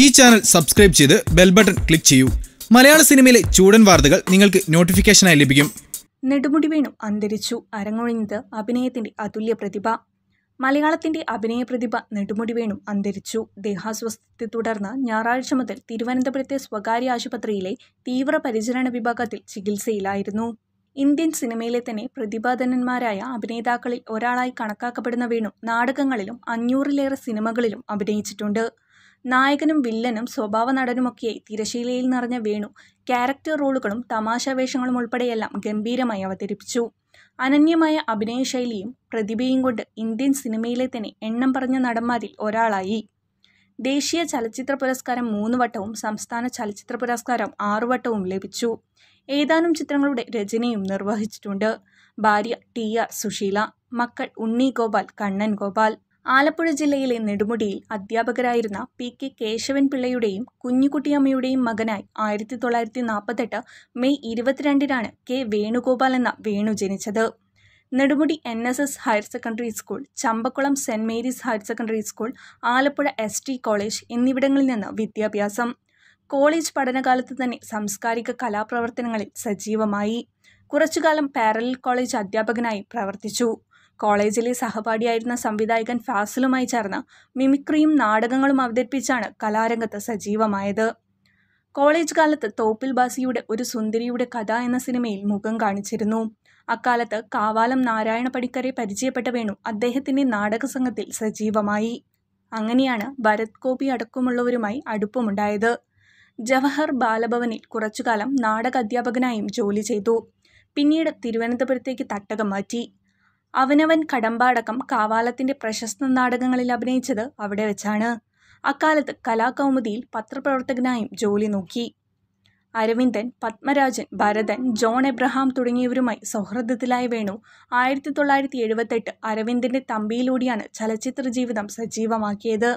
ഈ channel subscribe ചെയ്ത് bell button click ചെയ്യൂ മലയാള സിനിമയിലെ ചൂടൻ വാർത്തകൾ നിങ്ങൾക്ക് നോട്ടിഫിക്കേഷനായി ലഭിക്കും നെടുമുടി വേണു അന്തരിച്ചു അരങ്ങൊഴിഞ്ഞത് അഭിനയത്തിന്റെ അതുല്യ പ്രതിഭ മലയാളത്തിന്റെ അഭിനയ പ്രതിഭ നെടുമുടി വേണു അന്തരിച്ചു ദേഹാസ്വസ്ഥത്തെ തുടർന്ന് ഞായറാഴ്ച മുതൽ തിരുവനന്തപുരത്തെ സ്വകാര്യ ആശുപത്രിയിലെ തീവ്രപരിചരണ വിഭാഗത്തിൽ ചികിത്സയിലായിരുന്നു ഇന്ത്യൻ സിനിമയിലെ തന്നെ പ്രതിഭാധനന്മാരായ അഭിനേതാക്കളിൽ ഒരാളായി കണക്കാക്കപ്പെടുന്ന വേണു നാടകങ്ങളിലും അഞ്ഞൂറിലേറെ സിനിമകളിലും അഭിനയിച്ചിട്ടുണ്ട് നായകനും വില്ലനും നടനുമൊക്കെയായി തിരശീലയിൽ നിറഞ്ഞ വേണു ക്യാരക്ടർ റോളുകളും തമാശാവേഷങ്ങളും ഉൾപ്പെടെയെല്ലാം ഗംഭീരമായി അവതരിപ്പിച്ചു അനന്യമായ അഭിനയശൈലിയും പ്രതിഭയും കൊണ്ട് ഇന്ത്യൻ സിനിമയിലെ തന്നെ എണ്ണം പറഞ്ഞ നടന്മാരിൽ ഒരാളായി ദേശീയ ചലച്ചിത്ര പുരസ്കാരം മൂന്ന് വട്ടവും സംസ്ഥാന ചലച്ചിത്ര പുരസ്കാരം വട്ടവും ലഭിച്ചു ഏതാനും ചിത്രങ്ങളുടെ രചനയും നിർവഹിച്ചിട്ടുണ്ട് ഭാര്യ ടി ആർ സുശീല മക്കൾ ഉണ്ണി ഗോപാൽ കണ്ണൻ ഗോപാൽ ആലപ്പുഴ ജില്ലയിലെ നെടുമുടിയിൽ അധ്യാപകരായിരുന്ന പി കെ കേശവൻ പിള്ളയുടെയും കുഞ്ഞുകുട്ടിയമ്മയുടെയും മകനായി ആയിരത്തി തൊള്ളായിരത്തി നാൽപ്പത്തെട്ട് മെയ് ഇരുപത്തിരണ്ടിനാണ് കെ വേണുഗോപാൽ എന്ന വേണു ജനിച്ചത് Nedumudi N S S higher secondary school Champakkulam saint Mary's higher secondary school Alappuzha S T college എന്നിവിടങ്ങളിൽ നിന്ന് വിദ്യാഭ്യാസം കോളേജ് പഠനകാലത്ത് തന്നെ സാംസ്കാരിക കലാപ്രവർത്തനങ്ങളിൽ സജീവമായി കുറച്ചുകാലം പാരലൽ കോളേജ് അധ്യാപകനായി പ്രവർത്തിച്ചു കോളേജിലെ സഹപാഠിയായിരുന്ന സംവിധായകൻ ഫാസിലുമായി ചേർന്ന് മിമിക്രിയും നാടകങ്ങളും അവതരിപ്പിച്ചാണ് കലാരംഗത്ത് സജീവമായത് കോളേജ് കാലത്ത് തോപ്പിൽ ബാസിയുടെ ഒരു സുന്ദരിയുടെ കഥ എന്ന സിനിമയിൽ മുഖം കാണിച്ചിരുന്നു അക്കാലത്ത് കാവാലം നാരായണ പടിക്കരെ പരിചയപ്പെട്ട വേണു അദ്ദേഹത്തിൻ്റെ നാടക സംഘത്തിൽ സജീവമായി അങ്ങനെയാണ് ഭരത് ഗോപി അടക്കമുള്ളവരുമായി അടുപ്പമുണ്ടായത് ജവഹർ ബാലഭവനിൽ കുറച്ചുകാലം നാടക അധ്യാപകനായും ജോലി ചെയ്തു പിന്നീട് തിരുവനന്തപുരത്തേക്ക് തട്ടകം മാറ്റി അവനവൻ കടമ്പാടക്കം കാവാലത്തിന്റെ പ്രശസ്ത നാടകങ്ങളിൽ അഭിനയിച്ചത് അവിടെ വെച്ചാണ് അക്കാലത്ത് കലാകൗമുദിയിൽ പത്രപ്രവർത്തകനായും ജോലി നോക്കി അരവിന്ദൻ പത്മരാജൻ ഭരതൻ ജോൺ എബ്രഹാം തുടങ്ങിയവരുമായി സൗഹൃദത്തിലായ വേണു ആയിരത്തി തൊള്ളായിരത്തി എഴുപത്തെട്ട് അരവിന്ദന്റെ തമ്പിയിലൂടെയാണ് ചലച്ചിത്ര ജീവിതം സജീവമാക്കിയത്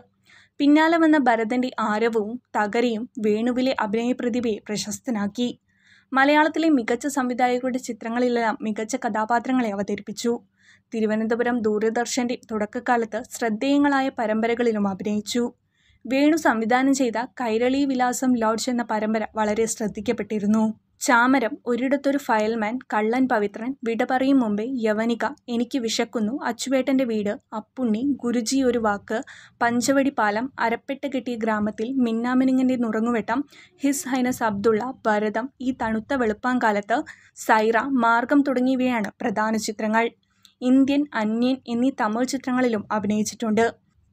പിന്നാലെ വന്ന ഭരതന്റെ ആരവവും തകരയും വേണുവിലെ അഭിനയ പ്രതിഭയെ പ്രശസ്തനാക്കി മലയാളത്തിലെ മികച്ച സംവിധായകരുടെ ചിത്രങ്ങളിലെല്ലാം മികച്ച കഥാപാത്രങ്ങളെ അവതരിപ്പിച്ചു തിരുവനന്തപുരം ദൂരദർശൻ്റെ തുടക്കകാലത്ത് ശ്രദ്ധേയങ്ങളായ പരമ്പരകളിലും അഭിനയിച്ചു വേണു സംവിധാനം ചെയ്ത കൈരളി വിലാസം ലോഡ്ജ് എന്ന പരമ്പര വളരെ ശ്രദ്ധിക്കപ്പെട്ടിരുന്നു ചാമരം ഒരിടത്തൊരു ഫയൽമാൻ കള്ളൻ പവിത്രൻ വിട പറയും മുമ്പേ യവനിക എനിക്ക് വിശക്കുന്നു അച്ചുവേട്ടൻ്റെ വീട് അപ്പുണ്ണി ഗുരുജി ഒരു വാക്ക് പഞ്ചവടി പാലം അരപ്പെട്ട കെട്ടിയ ഗ്രാമത്തിൽ മിന്നാമിനുങ്ങൻ്റെ നുറങ്ങുവെട്ടം ഹിസ് ഹൈനസ് അബ്ദുള്ള ഭരതം ഈ തണുത്ത വെളുപ്പാങ്കാലത്ത് സൈറ മാർഗം തുടങ്ങിയവയാണ് പ്രധാന ചിത്രങ്ങൾ ഇന്ത്യൻ അന്യൻ എന്നീ തമിഴ് ചിത്രങ്ങളിലും അഭിനയിച്ചിട്ടുണ്ട്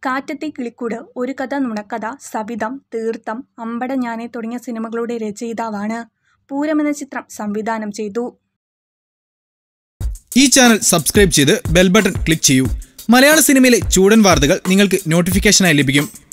കാറ്റത്തെ കിളിക്കൂട് ഒരു കഥ നുണക്കഥ സവിതം തീർത്ഥം അമ്പട ഞാനെ തുടങ്ങിയ സിനിമകളുടെ രചയിതാവാണ് പൂരം എന്ന ചിത്രം സംവിധാനം ചെയ്തു ഈ ചാനൽ സബ്സ്ക്രൈബ് ചെയ്ത് ബെൽ ബട്ടൺ ക്ലിക്ക് ചെയ്യൂ മലയാള സിനിമയിലെ ചൂടൻ വാർത്തകൾ നിങ്ങൾക്ക് നോട്ടിഫിക്കേഷനായി ലഭിക്കും